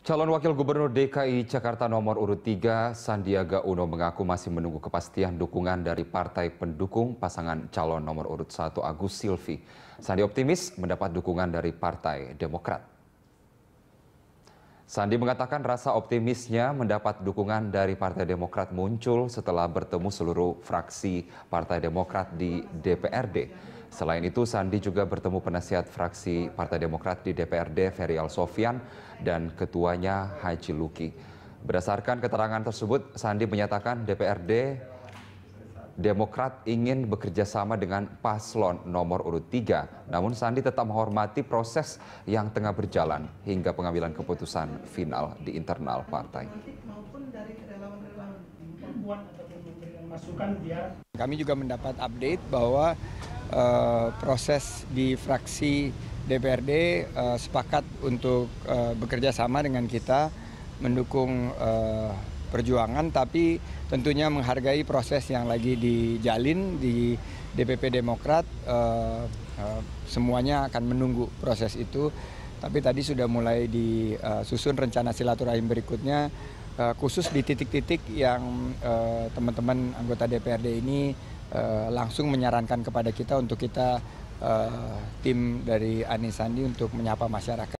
Calon Wakil Gubernur DKI Jakarta nomor urut 3, Sandiaga Uno mengaku masih menunggu kepastian dukungan dari partai pendukung pasangan calon nomor urut 1 Agus Silvi. Sandi optimis mendapat dukungan dari Partai Demokrat. Sandi mengatakan rasa optimisnya mendapat dukungan dari Partai Demokrat muncul setelah bertemu seluruh fraksi Partai Demokrat di DPRD. Selain itu, Sandi juga bertemu penasihat fraksi Partai Demokrat di DPRD Ferry Sofian dan ketuanya Haji Luki. Berdasarkan keterangan tersebut, Sandi menyatakan DPRD Demokrat ingin bekerja sama dengan paslon nomor urut 3, namun Sandi tetap menghormati proses yang tengah berjalan hingga pengambilan keputusan final di internal partai. Kami juga mendapat update bahwa uh, proses di fraksi DPRD uh, eh, sepakat untuk uh, bekerja sama dengan kita mendukung uh, perjuangan tapi tentunya menghargai proses yang lagi dijalin di DPP Demokrat eh, eh, semuanya akan menunggu proses itu tapi tadi sudah mulai disusun eh, rencana silaturahim berikutnya khusus di titik-titik yang teman-teman anggota DPRD ini langsung menyarankan kepada kita untuk kita tim dari Anies Sandi untuk menyapa masyarakat